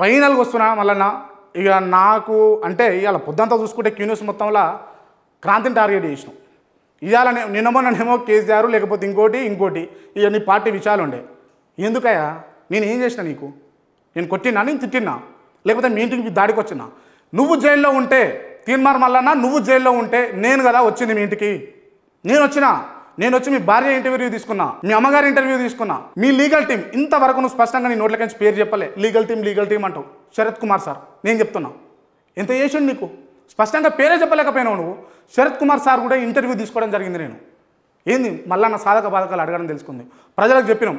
ఫైనల్గా వస్తున్నా మళ్ళన్న ఇక నాకు అంటే ఇవాళ పొద్దుంతా చూసుకుంటే క్యూనిస్ మొత్తంలో క్రాంతిని టార్గెట్ చేసినాం ఇవాళ నిన్న మొన్ననేమో కేసీఆర్ లేకపోతే ఇంకోటి ఇంకోటి ఇక నీ పార్టీ విషయాలు ఉండే ఎందుకయ్యా నేను ఏం చేసిన నీకు నేను కొట్టినా నేను తిట్టినా లేకపోతే మీ ఇంటికి దాడికి వచ్చినా నువ్వు జైల్లో ఉంటే తీర్మానం మల్లన్న నువ్వు జైల్లో ఉంటే నేను కదా వచ్చింది మీ ఇంటికి నేను వచ్చినా నేను వచ్చి మీ భార్య ఇంటర్వ్యూ తీసుకున్నా మీ అమ్మగారి ఇంటర్వ్యూ తీసుకున్నా మీ లీగల్ టీం ఇంతవరకు నువ్వు స్పష్టంగా నీ నోట్లకి పేరు చెప్పలే లీగల్ టీం లీగల్ టీం అంటూ శరత్ కుమార్ సార్ నేను చెప్తున్నా ఎంత చేసిండు నీకు స్పష్టంగా పేరే చెప్పలేకపోయినావు నువ్వు శరత్ కుమార్ సార్ కూడా ఇంటర్వ్యూ తీసుకోవడం జరిగింది నేను ఏంది మళ్ళా నా సాధక బాధకాలు అడగడం తెలుసుకుంది ప్రజలకు చెప్పినాం